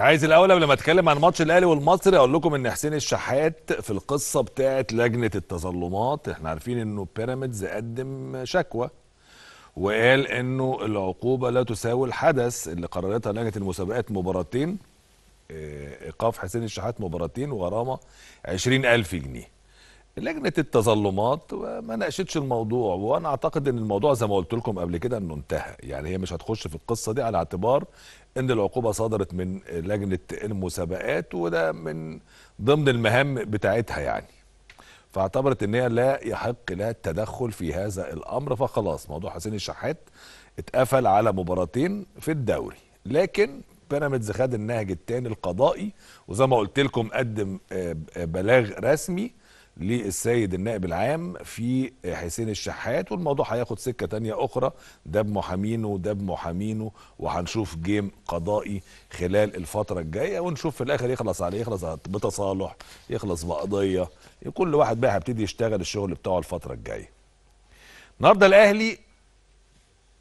عايز الاول قبل ما اتكلم عن ماتش الاهلي والمصري اقول لكم ان حسين الشحات في القصه بتاعه لجنه التظلمات احنا عارفين انه بيراميدز قدم شكوى وقال انه العقوبه لا تساوي الحدث اللي قررتها لجنه المسابقات مباراتين آه، ايقاف حسين الشحات مباراتين وغرامه 20000 جنيه لجنه التظلمات ما ناقشتش الموضوع وانا اعتقد ان الموضوع زي ما قلت لكم قبل كده انه انتهى يعني هي مش هتخش في القصه دي على اعتبار ان العقوبه صدرت من لجنه المسابقات وده من ضمن المهام بتاعتها يعني فاعتبرت ان هي لا يحق لها التدخل في هذا الامر فخلاص موضوع حسين الشحات اتقفل على مباراتين في الدوري لكن بيراميدز خد النهج الثاني القضائي وزي ما قلت لكم قدم آه، آه، بلاغ رسمي للسيد النائب العام في حسين الشحات والموضوع هياخد سكه تانية اخرى ده بمحامينه وده بمحامينه وهنشوف جيم قضائي خلال الفتره الجايه ونشوف في الاخر يخلص على يخلص بتصالح يخلص بقضيه كل واحد بقى هيبتدي يشتغل الشغل بتاعه الفتره الجايه. النهارده الاهلي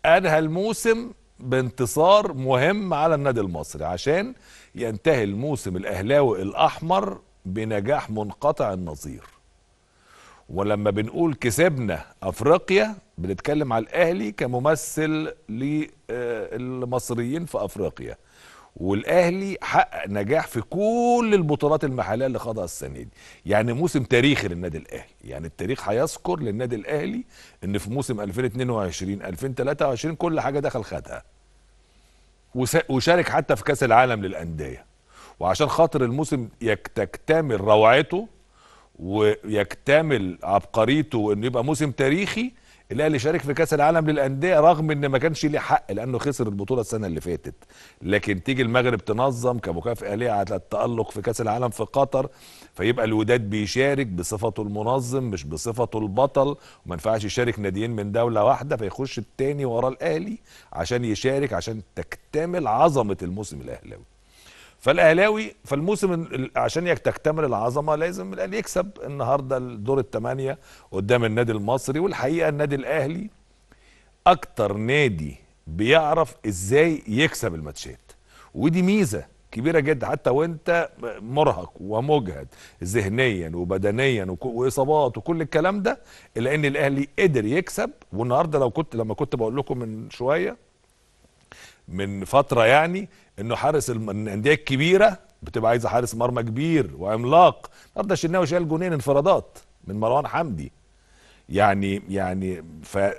انهى الموسم بانتصار مهم على النادي المصري عشان ينتهي الموسم الاهلاوي الاحمر بنجاح منقطع النظير ولما بنقول كسبنا افريقيا بنتكلم على الاهلي كممثل للمصريين في افريقيا والاهلي حقق نجاح في كل البطولات المحليه اللي خاضها السنه دي يعني موسم تاريخي للنادي الاهلي يعني التاريخ هيذكر للنادي الاهلي ان في موسم 2022 2023 كل حاجه دخل خدها وشارك حتى في كاس العالم للانديه وعشان خاطر الموسم تكتمل روعته ويكتمل عبقريته انه يبقى موسم تاريخي الاهلي شارك في كاس العالم للانديه رغم ان ما كانش ليه حق لانه خسر البطوله السنه اللي فاتت لكن تيجي المغرب تنظم كمكافاه ليه على التالق في كاس العالم في قطر فيبقى الوداد بيشارك بصفته المنظم مش بصفته البطل وما ينفعش يشارك ناديين من دوله واحده فيخش التاني ورا الاهلي عشان يشارك عشان تكتمل عظمه الموسم الاهلاوي فالاهلاوي فالموسم عشان تكتمل العظمه لازم الاهلي يكسب النهارده الدور الثمانيه قدام النادي المصري والحقيقه النادي الاهلي اكتر نادي بيعرف ازاي يكسب الماتشات ودي ميزه كبيره جدا حتى وانت مرهق ومجهد ذهنيا وبدنيا واصابات وكل الكلام ده الا ان الاهلي قدر يكسب والنهارده لو كنت لما كنت بقول لكم من شويه من فتره يعني انه حارس الانديه الكبيره بتبقى عايزه حارس مرمى كبير وعملاق النهارده الشناوي شال جونين انفرادات من مروان حمدي يعني يعني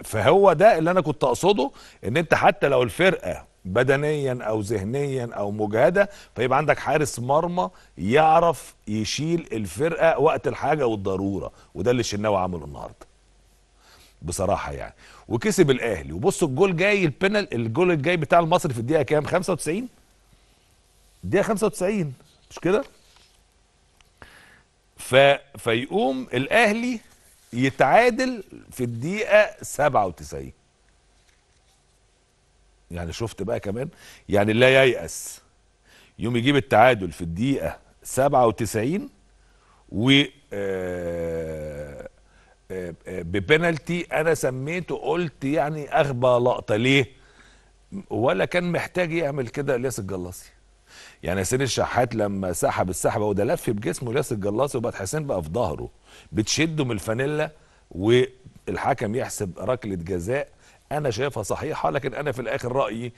فهو ده اللي انا كنت اقصده ان انت حتى لو الفرقه بدنيا او ذهنيا او مجهده فيبقى عندك حارس مرمى يعرف يشيل الفرقه وقت الحاجه والضروره وده اللي الشناوي عمله النهارده بصراحه يعني وكسب الاهلي وبصوا الجول جاي البنال الجول الجاي بتاع المصري في الدقيقه كام 95 الدقيقه 95 مش كده ف... فيقوم الاهلي يتعادل في الدقيقه 97 يعني شفت بقى كمان يعني لا ييأس يوم يجيب التعادل في الدقيقه 97 و آه ببنالتي انا سميته قلت يعني اغبى لقطه ليه ولا كان محتاج يعمل كده الياس الجلاصي يعني ياسين الشحات لما سحب السحبه وده لف بجسمه الياس الجلاصي وبقت حسين بقى في ظهره بتشده من الفانيلا والحكم يحسب ركله جزاء انا شايفها صحيحه لكن انا في الاخر رايي